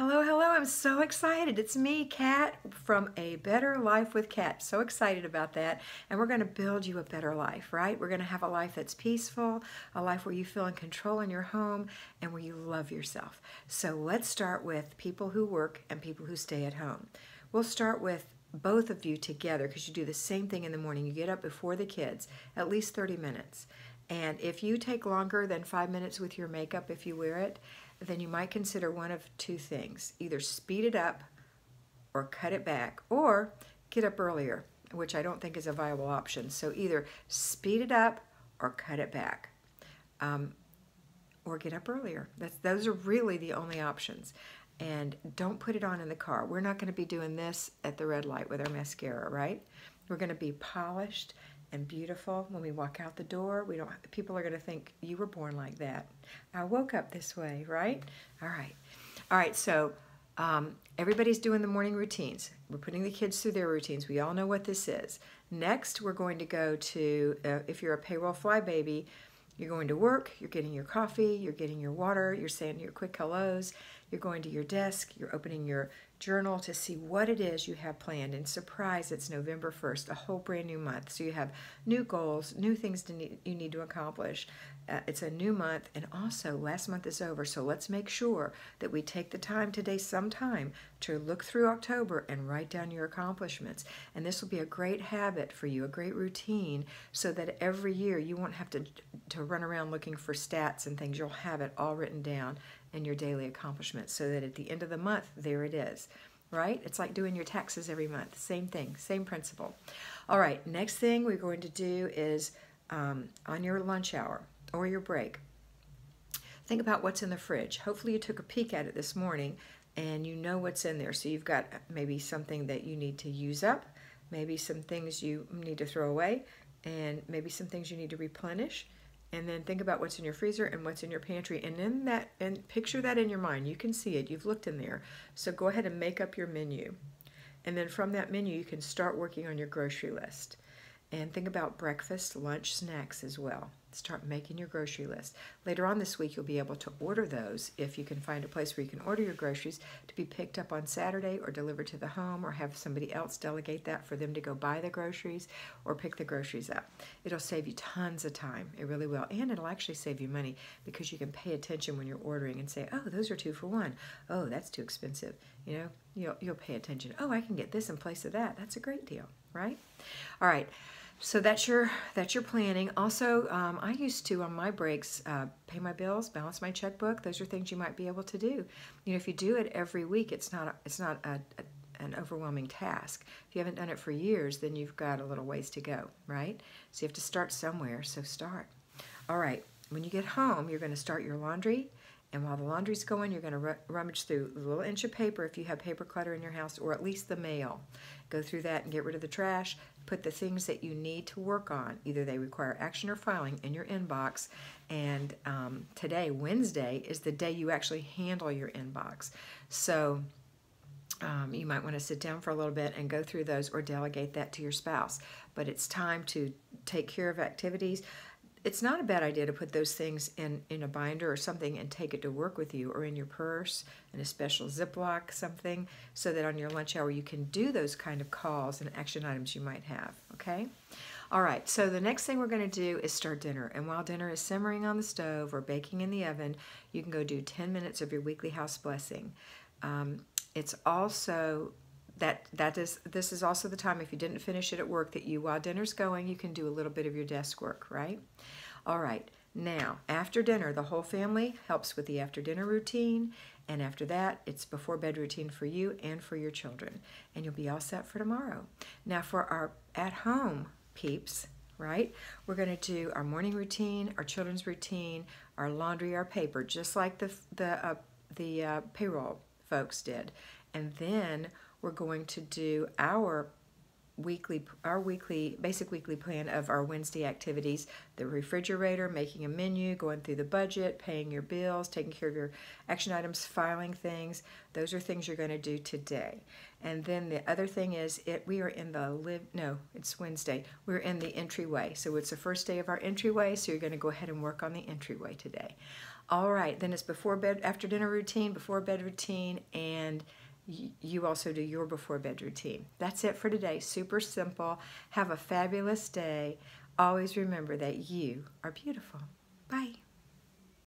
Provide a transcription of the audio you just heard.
Hello, hello. I'm so excited. It's me, Kat, from A Better Life with Kat. So excited about that. And we're going to build you a better life, right? We're going to have a life that's peaceful, a life where you feel in control in your home, and where you love yourself. So let's start with people who work and people who stay at home. We'll start with both of you together because you do the same thing in the morning. You get up before the kids, at least 30 minutes. And if you take longer than five minutes with your makeup, if you wear it, then you might consider one of two things. Either speed it up or cut it back or get up earlier, which I don't think is a viable option. So either speed it up or cut it back. Um, or get up earlier. That's, those are really the only options. And don't put it on in the car. We're not going to be doing this at the red light with our mascara, right? We're going to be polished and beautiful. When we walk out the door, we don't. People are going to think you were born like that. I woke up this way, right? All right, all right. So um, everybody's doing the morning routines. We're putting the kids through their routines. We all know what this is. Next, we're going to go to uh, if you're a payroll fly baby, You're going to work, you're getting your coffee, you're getting your water, you're saying your quick hellos, you're going to your desk, you're opening your journal to see what it is you have planned. And surprise, it's November 1st, a whole brand new month. So you have new goals, new things need, you need to accomplish. Uh, it's a new month, and also last month is over. So let's make sure that we take the time today, sometime, to look through October and write down your accomplishments. And this will be a great habit for you, a great routine, so that every year you won't have to, to run around looking for stats and things. You'll have it all written down in your daily accomplishments so that at the end of the month, there it is right? It's like doing your taxes every month. Same thing, same principle. All right, next thing we're going to do is um, on your lunch hour or your break, think about what's in the fridge. Hopefully you took a peek at it this morning and you know what's in there. So you've got maybe something that you need to use up, maybe some things you need to throw away, and maybe some things you need to replenish and then think about what's in your freezer and what's in your pantry and in that and picture that in your mind you can see it you've looked in there so go ahead and make up your menu and then from that menu you can start working on your grocery list and think about breakfast lunch snacks as well start making your grocery list. Later on this week, you'll be able to order those if you can find a place where you can order your groceries to be picked up on Saturday or delivered to the home or have somebody else delegate that for them to go buy the groceries or pick the groceries up. It'll save you tons of time. It really will. And it'll actually save you money because you can pay attention when you're ordering and say, oh, those are two for one. Oh, that's too expensive. You know, you'll, you'll pay attention. Oh, I can get this in place of that. That's a great deal, right? All right so that's your that's your planning. Also, um, I used to on my breaks uh, pay my bills, balance my checkbook. Those are things you might be able to do. You know, if you do it every week, it's not a, it's not a, a, an overwhelming task. If you haven't done it for years, then you've got a little ways to go, right? So you have to start somewhere. So start. All right. When you get home, you're going to start your laundry. And while the laundry's going, you're going to rummage through a little inch of paper if you have paper clutter in your house, or at least the mail. Go through that and get rid of the trash. Put the things that you need to work on, either they require action or filing, in your inbox. And um, today, Wednesday, is the day you actually handle your inbox. So um, you might want to sit down for a little bit and go through those or delegate that to your spouse. But it's time to take care of activities it's not a bad idea to put those things in, in a binder or something and take it to work with you or in your purse, in a special Ziploc, something, so that on your lunch hour you can do those kind of calls and action items you might have, okay? All right, so the next thing we're gonna do is start dinner. And while dinner is simmering on the stove or baking in the oven, you can go do 10 minutes of your weekly house blessing. Um, it's also that that is this is also the time if you didn't finish it at work that you while dinner's going you can do a little bit of your desk work right all right now after dinner the whole family helps with the after dinner routine and after that it's before bed routine for you and for your children and you'll be all set for tomorrow now for our at home peeps right we're going to do our morning routine our children's routine our laundry our paper just like the the uh, the uh, payroll folks did and then we're going to do our weekly our weekly basic weekly plan of our Wednesday activities the refrigerator making a menu going through the budget paying your bills taking care of your action items filing things those are things you're going to do today and then the other thing is it we are in the live no it's Wednesday we're in the entryway so it's the first day of our entryway so you're going to go ahead and work on the entryway today all right then it's before bed after dinner routine before bed routine and you also do your before bed routine. That's it for today. Super simple. Have a fabulous day. Always remember that you are beautiful. Bye.